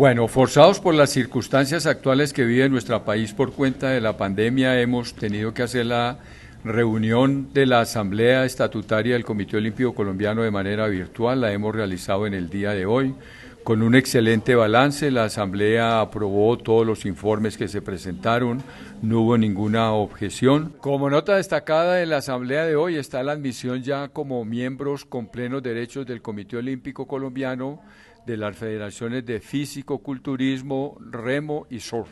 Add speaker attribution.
Speaker 1: Bueno, forzados por las circunstancias actuales que vive nuestro país por cuenta de la pandemia, hemos tenido que hacer la reunión de la Asamblea Estatutaria del Comité Olímpico Colombiano de manera virtual. La hemos realizado en el día de hoy con un excelente balance. La Asamblea aprobó todos los informes que se presentaron, no hubo ninguna objeción. Como nota destacada de la Asamblea de hoy está la admisión ya como miembros con plenos derechos del Comité Olímpico Colombiano de las federaciones de físico, culturismo, remo y surf.